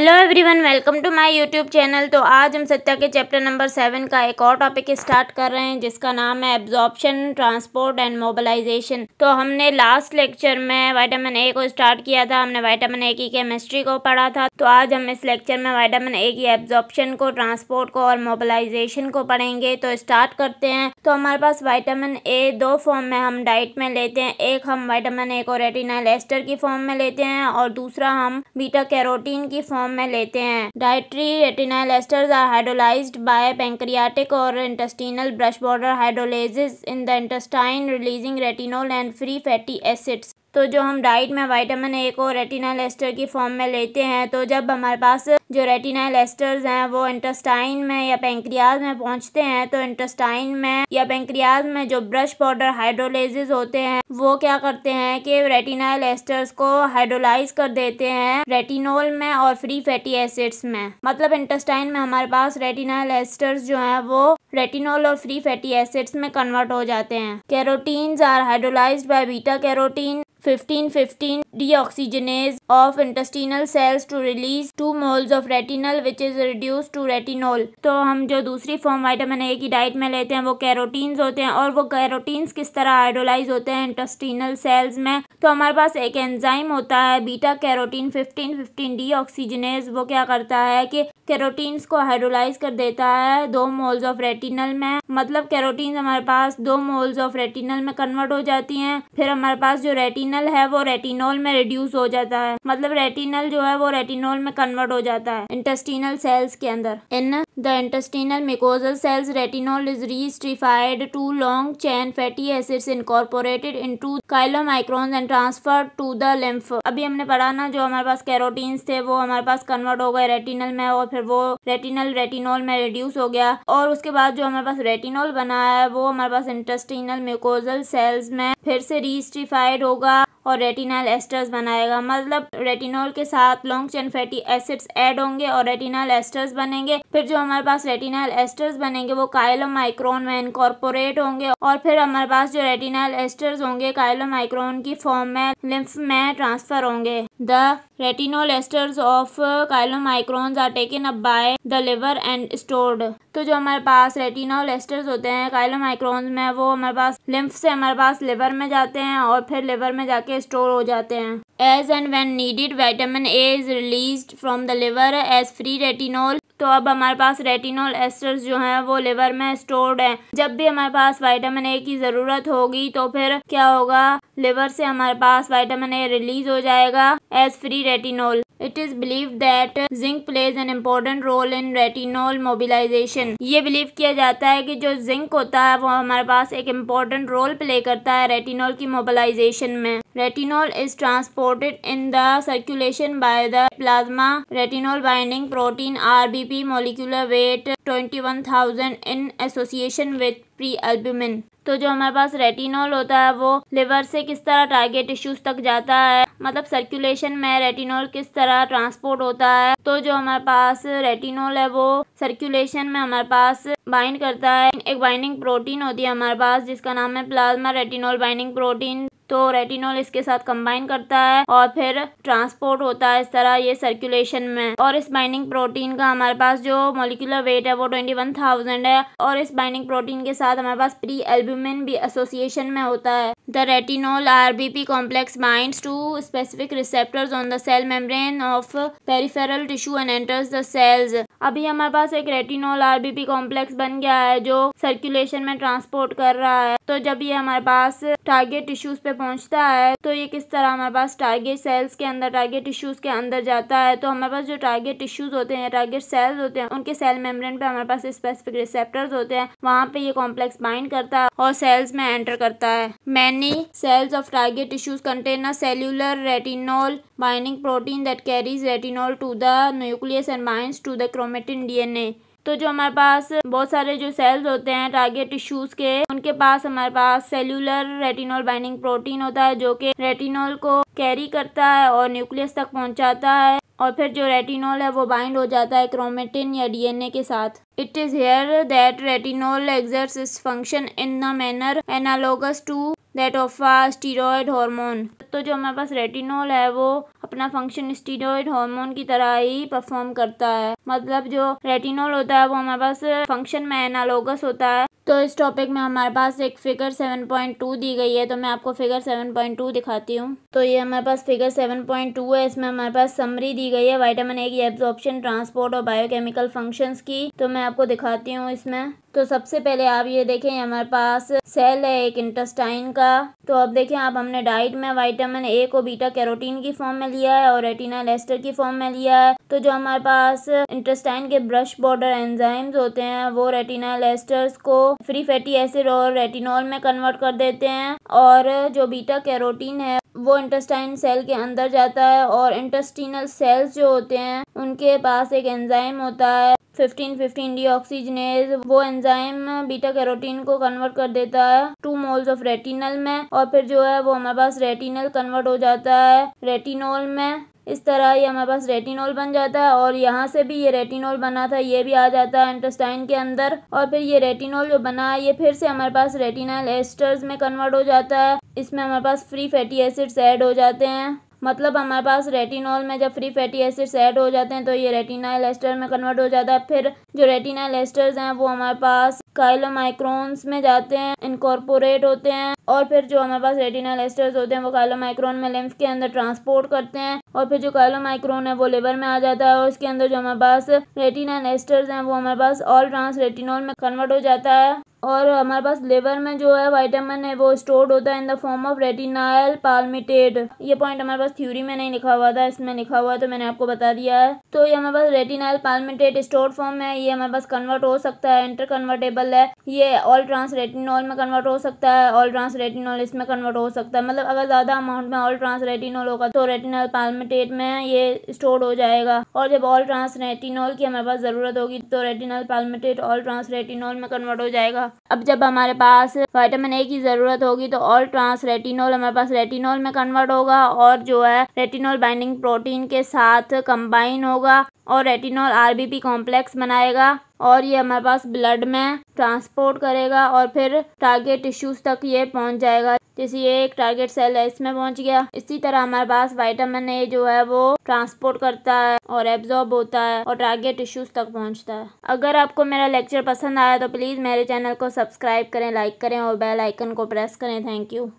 Hello everyone welcome to my YouTube channel तो आज हम सत्या के चैप्टर नंबर सेवन का एक और टॉपिक स्टार्ट कर रहे हैं जिसका नाम है एब्जॉर्प्शन ट्रांसपोर्ट एंड मोबिलाइजेशन तो हमने लास्ट लेक्चर में वाइटामिन ए को स्टार्ट किया था हमने वाइटामिन ए की केमिस्ट्री को पढ़ा था तो आज हम इस लेक्चर में वाइटामिन ए की एब्जॉर्प्शन को ट्रांसपोर्ट को और मोबिलाइजेशन को पढ़ेंगे तो स्टार्ट करते हैं तो हमारे पास वाइटामिन ए दो फॉर्म में हम डाइट में लेते हैं एक हम वाइटामिन ए को रेटिनाइल एस्टर की फॉर्म में लेते हैं और दूसरा हम बीटा कैरोटीन की फॉर्म फॉर्म में लेते हैं dietary retinyl esters are hydrolysed by pancreatic और intestinal brush border hydrolase in the intestine releasing retinol and free fatty acids तो जो हम डाइट में वाइटामिन ए को रेटिनाइल एस्टर की फॉर्म में लेते हैं तो जब हमारे पास जो रेटिनाइल एस्टर्स हैं वो इंटेस्टाइन में या पेंक्रियाज में पहुंचते हैं तो इंटेस्टाइन में या पेंक्रियाज में जो ब्रश पाउडर हाइड्रोलेजेस होते हैं वो क्या करते हैं कि रेटिनाइल एस्टर्स को हाइड्रोलाइज कर देते हैं रेटिनोल में और फ्री फैटी एसिड्स में मतलब इंटेस्टाइन में हमारे पास रेटिनाइल एस्टर्स जो है वो रेटिनोल और फ्री फैटी एसिड्स में कन्वर्ट हो जाते हैं carotene are hydrolysed by beta carotene fifteen 15 deoxygenase of intestinal cells to release 2 moles of retinol which is reduced to retinol तो हम जो दूसरी फॉर्म वाइटामिन ए की डाइट में लेते हैं वो कैरोटीन्स होते हैं और वो कैरोटीन्स किस तरह आइडोलाइज होते हैं इंटस्टिनल सेल्स में तो हमारे पास एक एंजाइम होता है beta carotene fifteen D dioxygenase वो क्या करता है कि कैरोटीन्स को हाइड्रोलाइज कर देता है दो मोल्स ऑफ रेटिनल में मतलब कैरोटीन्स हमारे पास दो मोल्स ऑफ रेटिनल में कन्वर्ट हो जाती हैं फिर हमारे पास जो रेटिनल है वो रेटिनोल में रिड्यूस हो जाता है मतलब रेटिनल जो है वो रेटिनोल में कन्वर्ट हो जाता है इंटेस्टिनल सेल्स के अंदर in the intestinal mucosal cells retinol is reesterified to long chain fatty acids incorporated into chylomicrons and transfer to the lymph अभी हमने पढ़ा ना जो हमारे पास कैरोटीन्स थे वो हमारे पास कन्वर्ट हो गए रेटिनल में और फिर फिर वो रेटिनल रेटिनॉल में रिड्यूस हो गया और उसके बाद जो हमारे पास रेटिनॉल बना है वो हमारे पास इंटेस्टिनल म्यूकोजल सेल्स में फिर से रीस्टिफाइड होगा और रेटिनल एस्टर्स बनाएगा मतलब रेटिनॉल के साथ long chain fatty acids add होंगे और रेटिनल एस्टर्स बनेंगे फिर जो हमारे पास रेटिनल एस्टर्स बनेंगे वो कायलो माइक्रोन में इनकॉर्पोरेट होंगे और फिर हमारे पास जो रेटिनल एस्टर्स होंगे कायलो माइक्रोन की फॉर्म में लिम्फ में ट्रांसफर होंगे The retinol esters of uh, chylomicrons are taken up by the liver and stored. तो जो हमारे पास रेटिनॉल एस्टर्स होते हैं काइलोमाइक्रोन्स में वो हमारे पास लिम्फ से हमारे पास लिवर में जाते हैं और फिर लिवर में जाके स्टोर हो जाते हैं as and when needed vitamin A is released from the liver as free retinol तो अब हमारे पास रेटिनोल एस्टर्स जो हैं वो लिवर में स्टोर्ड हैं जब भी हमारे पास वाइटामिन ए की ज़रूरत होगी तो फिर क्या होगा लिवर से हमारे पास वाइटामिन ए रिलीज हो जाएगा as free retinol it is believed that zinc plays an important role in retinol mobilisation ये बिलीव किया जाता है कि जो जिंक होता है वो हमारे पास एक इम्पोर्टेंट रोल प्ले करता है रेटिनोल की मोबिलाइजेशन में Retinol is transported in the circulation by the plasma retinol binding protein RBP molecular weight 21,000 in association with प्रीअल्ब्यूमिन तो जो हमारे पास रेटिनॉल होता है वो लिवर से किस तरह टारगेट टिश्यूज तक जाता है मतलब सर्कुलेशन में रेटिनॉल किस तरह ट्रांसपोर्ट होता है तो जो हमारे पास रेटिनॉल है वो सर्कुलेशन में हमारे पास बाइंड करता है एक बाइंडिंग प्रोटीन होती है हमारे पास जिसका नाम है प्लाज्मा रेटिनॉल बाइंडिंग प्रोटीन तो रेटिनॉल इसके साथ कंबाइन करता है और फिर ट्रांसपोर्ट होता है इस तरह ये सर्कुलेशन में और इस बाइंडिंग प्रोटीन का हमारे पास जो मोलिकुलर वेट है वो ट्वेंटी वन थाउजेंड है और इस बाइंडिंग प्रोटीन के साथ हमारे पास प्री एल्ब्यूमिन भी एसोसिएशन में होता है the retinol R B P complex bind to specific receptor on the cell membrane of peripheral tissue and enters the cells अभी हमारे पास एक रेटिनॉल आरबीपी कॉम्प्लेक्स बन गया है जो सर्कुलेशन में ट्रांसपोर्ट कर रहा है तो जब ये हमारे पास टारगेट टिश्यूज पे पहुंचता है तो ये किस तरह हमारे पास टारगेट सेल्स के अंदर टारगेट टिश्यूज़ के अंदर जाता है तो हमारे पास जो टारगेट टिश्यूज़ होते हैं टारगेट सेल्स होते हैं उनके सेल मेम्ब्रेन पे हमारे पास स्पेसिफिक रिसेप्टर्स होते हैं वहाँ पे ये कॉम्प्लेक्स बाइंड करता है और सेल्स में एंटर करता है many cells of target tissues contain a cellular retinol binding protein that carries retinol to the nucleus and bind to the chromatin डी तो जो हमारे पास बहुत सारे जो सेल्स होते हैं टारगेट टिश्यूज के उनके पास हमारे पास सेलुलर रेटिनोल बाइंडिंग प्रोटीन होता है जो कि रेटिनोल को कैरी करता है और न्यूक्लियस तक पहुंचाता है और फिर जो रेटिनोल है वो बाइंड हो जाता है क्रोमेटिन या डीएनए के साथ it is here that retinol exerts function in the manner analogous to that of a steroid hormone तो जो हमारे पास रेटिनोल है वो अपना फंक्शन स्टीरोड हार्मोन की तरह ही परफॉर्म करता है मतलब जो रेटिनोल होता है वो हमारे पास फंक्शन में एनालोगस होता है तो इस टॉपिक में हमारे पास एक फिगर 7.2 दी गई है तो मैं आपको फिगर 7.2 दिखाती हूँ तो ये हमारे पास फिगर 7.2 है इसमें हमारे पास समरी दी गई है वाइटामिन ए की एब्जॉर्प्शन ट्रांसपोर्ट और बायोकेमिकल फंक्शंस की तो मैं आपको दिखाती हूँ इसमें तो सबसे पहले आप ये देखें हमारे पास सेल है एक इंटेस्टाइन का तो अब देखें आप हमने डाइट में विटामिन ए को बीटा कैरोटीन की फॉर्म में लिया है और रेटिनल एस्टर की फॉर्म में लिया है तो जो हमारे पास इंटेस्टाइन के ब्रश बॉर्डर एंजाइम्स होते हैं वो रेटिनल एस्टर को फ्री फैटी एसिड और रेटिनॉल में कन्वर्ट कर देते हैं और जो बीटा कैरोटीन है वो इंटेस्टाइन सेल के अंदर जाता है और इंटेस्टिनल सेल्स जो होते हैं उनके पास एक एंजाइम होता है फिफ्टीन फिफ्टीन डी ऑक्सीजनेज वो एंजाइम बीटा कैरोटीन को कन्वर्ट कर देता है टू मोल्स ऑफ रेटिनल में और फिर जो है वो हमारे पास रेटिनल कन्वर्ट हो जाता है रेटिनोल में इस तरह ये हमारे पास रेटिनोल बन जाता है और यहाँ से भी ये रेटिनोल बना था ये भी आ जाता है इंटेस्टाइन के अंदर और फिर ये रेटिनोल जो बना है ये फिर से हमारे पास रेटिनल एस्टर्स में कन्वर्ट हो जाता है इसमें हमारे पास फ्री फैटी एसिड्स ऐड हो जाते हैं मतलब हमारे पास रेटिनॉल में जब फ्री फैटी एसिड्स ऐड हो जाते हैं तो ये रेटिनाइल एस्टर में कन्वर्ट हो जाता है फिर जो रेटिनाइल एस्टर्स हैं वो हमारे पास काइलोमाइक्रोन्स में जाते हैं इनकॉर्पोरेट होते हैं और फिर जो हमारे पास रेटिनाइल एस्टर्स होते हैं वो काइलोमाइक्रोन में लिम्फ के अंदर ट्रांसपोर्ट करते हैं और फिर जो काइलोमाइक्रोन है वो लिवर में आ जाता है और उसके अंदर जो हमारे पास रेटिनाइल एस्टर्स हैं वो हमारे पास ऑल ट्रांस रेटिनॉल में कन्वर्ट हो जाता है और हमारे पास लेवर में जो है वाइटामिन है वो स्टोर्ड होता है in the form of retinyl palmitate ये पॉइंट हमारे पास थ्योरी में नहीं लिखा हुआ था इसमें लिखा हुआ है तो मैंने आपको बता दिया है तो ये हमारे पास रेटिनाइल पालमिटेड स्टोर्ड फॉर्म है ये हमारे पास कन्वर्ट हो सकता है इंटर कन्वर्टेबल है ये ऑल ट्रांस रेटिनॉल में कन्वर्ट हो सकता है ऑल ट्रांस रेटिनॉल इसमें कन्वर्ट हो सकता है मतलब अगर ज़्यादा अमाउंट में ऑल ट्रांस रेटिनॉल होगा तो रेटिनाइल पालमिटेड में ये स्टोर्ड हो जाएगा और जब ऑल ट्रांस रेटिनॉल की हमारे पास ज़रूरत होगी तो retinyl palmitate all trans retinol में कन्वर्ट हो जाएगा अब जब हमारे पास वाइटामिन ए की ज़रूरत होगी तो ऑल ट्रांस रेटिनोल हमारे पास रेटिनोल में कन्वर्ट होगा और जो है रेटिनोल बाइंडिंग प्रोटीन के साथ कंबाइन होगा और रेटिनोल आरबीपी कॉम्प्लेक्स बनाएगा और ये हमारे पास ब्लड में ट्रांसपोर्ट करेगा और फिर टारगेट टिश्यूज तक ये पहुंच जाएगा जैसे ये एक टारगेट सेल है इसमें पहुंच गया इसी तरह हमारे पास वाइटामिन ए जो है वो ट्रांसपोर्ट करता है और एब्जॉर्ब होता है और टारगेट टिश्यूज तक पहुंचता है अगर आपको मेरा लेक्चर पसंद आया तो प्लीज़ मेरे चैनल को सब्सक्राइब करें लाइक करें और बेल आइकन को प्रेस करें थैंक यू